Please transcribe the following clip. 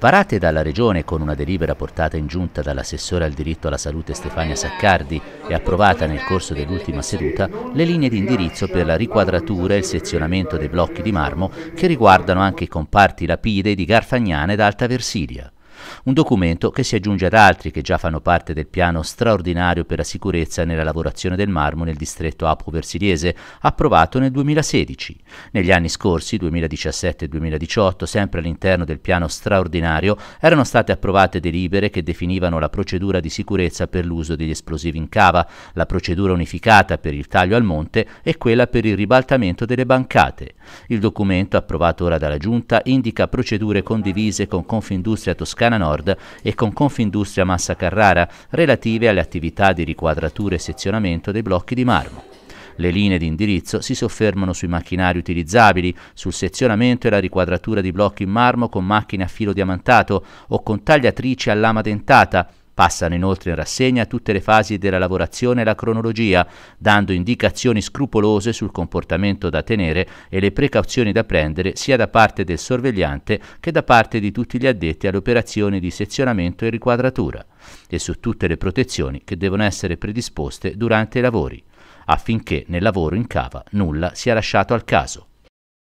varate dalla Regione con una delibera portata in giunta dall'assessore al diritto alla salute Stefania Saccardi e approvata nel corso dell'ultima seduta, le linee di indirizzo per la riquadratura e il sezionamento dei blocchi di marmo che riguardano anche i comparti lapidei di Garfagnana ed Alta Versilia. Un documento che si aggiunge ad altri che già fanno parte del piano straordinario per la sicurezza nella lavorazione del marmo nel distretto Apo-Versiliese, approvato nel 2016. Negli anni scorsi, 2017 e 2018, sempre all'interno del piano straordinario, erano state approvate delibere che definivano la procedura di sicurezza per l'uso degli esplosivi in cava, la procedura unificata per il taglio al monte e quella per il ribaltamento delle bancate. Il documento approvato ora dalla Giunta indica procedure condivise con Confindustria Toscana Toscana Nord e con Confindustria Massa Carrara relative alle attività di riquadratura e sezionamento dei blocchi di marmo. Le linee di indirizzo si soffermano sui macchinari utilizzabili, sul sezionamento e la riquadratura di blocchi in marmo con macchine a filo diamantato o con tagliatrici a lama dentata, Passano inoltre in rassegna tutte le fasi della lavorazione e la cronologia, dando indicazioni scrupolose sul comportamento da tenere e le precauzioni da prendere sia da parte del sorvegliante che da parte di tutti gli addetti alle operazioni di sezionamento e riquadratura, e su tutte le protezioni che devono essere predisposte durante i lavori, affinché nel lavoro in cava nulla sia lasciato al caso.